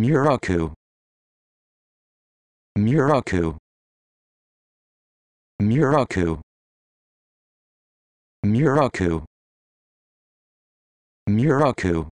Muraku Muraku Muraku Muraku Muraku